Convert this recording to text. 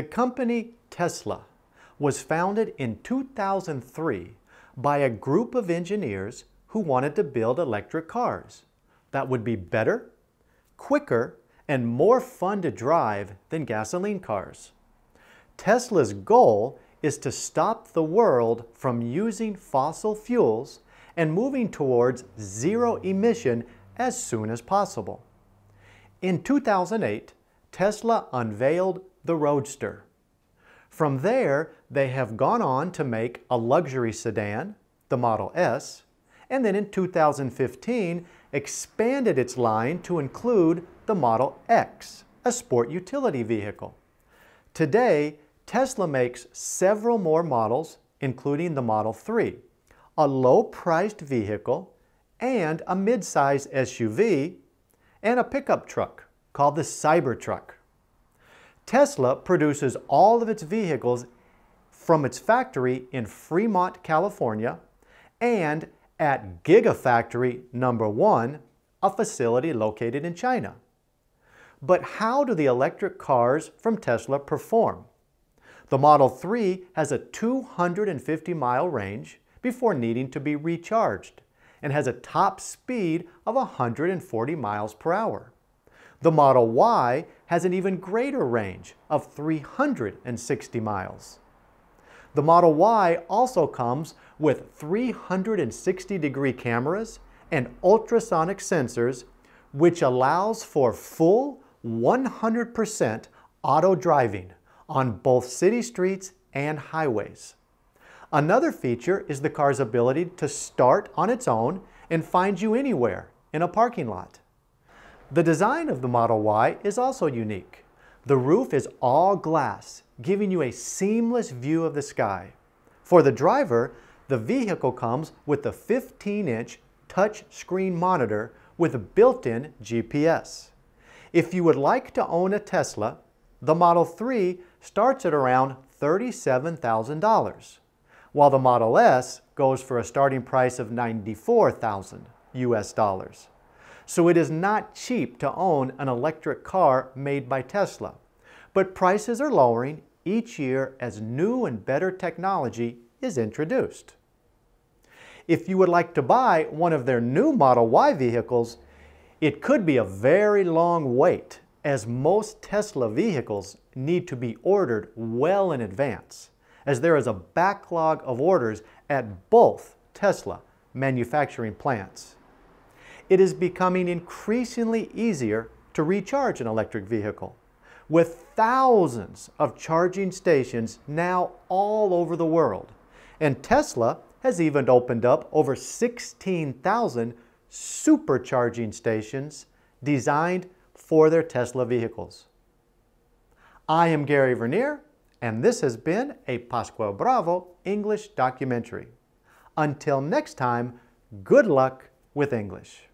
The company Tesla was founded in 2003 by a group of engineers who wanted to build electric cars that would be better, quicker, and more fun to drive than gasoline cars. Tesla's goal is to stop the world from using fossil fuels and moving towards zero emission as soon as possible. In 2008, Tesla unveiled the Roadster. From there, they have gone on to make a luxury sedan, the Model S, and then in 2015 expanded its line to include the Model X, a sport utility vehicle. Today, Tesla makes several more models, including the Model 3, a low-priced vehicle and a mid-size SUV, and a pickup truck called the Cybertruck. Tesla produces all of its vehicles from its factory in Fremont, California, and at Gigafactory number one, a facility located in China. But how do the electric cars from Tesla perform? The Model 3 has a 250 mile range before needing to be recharged and has a top speed of 140 miles per hour. The Model Y has an even greater range of 360 miles. The Model Y also comes with 360 degree cameras and ultrasonic sensors, which allows for full 100% auto driving on both city streets and highways. Another feature is the car's ability to start on its own and find you anywhere in a parking lot. The design of the Model Y is also unique. The roof is all glass, giving you a seamless view of the sky. For the driver, the vehicle comes with a 15-inch touch screen monitor with a built-in GPS. If you would like to own a Tesla, the Model 3 starts at around $37,000, while the Model S goes for a starting price of 94,000 dollars US dollars so it is not cheap to own an electric car made by Tesla. But prices are lowering each year as new and better technology is introduced. If you would like to buy one of their new Model Y vehicles, it could be a very long wait as most Tesla vehicles need to be ordered well in advance, as there is a backlog of orders at both Tesla manufacturing plants it is becoming increasingly easier to recharge an electric vehicle, with thousands of charging stations now all over the world. And Tesla has even opened up over 16,000 supercharging stations designed for their Tesla vehicles. I am Gary Vernier, and this has been a Pascual Bravo English documentary. Until next time, good luck with English.